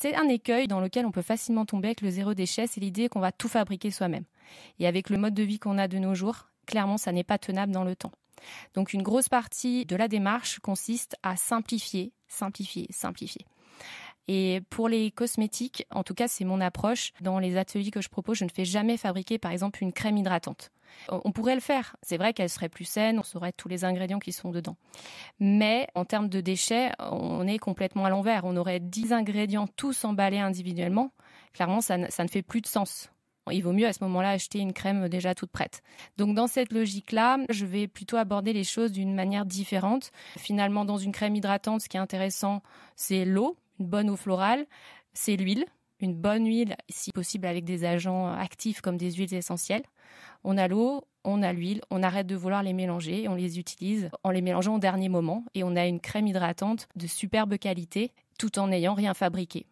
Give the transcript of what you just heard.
C'est un écueil dans lequel on peut facilement tomber avec le zéro déchet, c'est l'idée qu'on va tout fabriquer soi-même. Et avec le mode de vie qu'on a de nos jours, clairement, ça n'est pas tenable dans le temps. Donc une grosse partie de la démarche consiste à simplifier, simplifier, simplifier. Et pour les cosmétiques, en tout cas, c'est mon approche. Dans les ateliers que je propose, je ne fais jamais fabriquer, par exemple, une crème hydratante. Euh, on pourrait le faire. C'est vrai qu'elle serait plus saine, on saurait tous les ingrédients qui sont dedans. Mais en termes de déchets, on est complètement à l'envers. On aurait 10 ingrédients tous emballés individuellement. Clairement, ça ne, ça ne fait plus de sens il vaut mieux à ce moment-là acheter une crème déjà toute prête. Donc dans cette logique-là, je vais plutôt aborder les choses d'une manière différente. Finalement, dans une crème hydratante, ce qui est intéressant, c'est l'eau, une bonne eau florale, c'est l'huile. Une bonne huile, si possible avec des agents actifs comme des huiles essentielles. On a l'eau, on a l'huile, on arrête de vouloir les mélanger on les utilise en les mélangeant au dernier moment. Et on a une crème hydratante de superbe qualité tout en n'ayant rien fabriqué.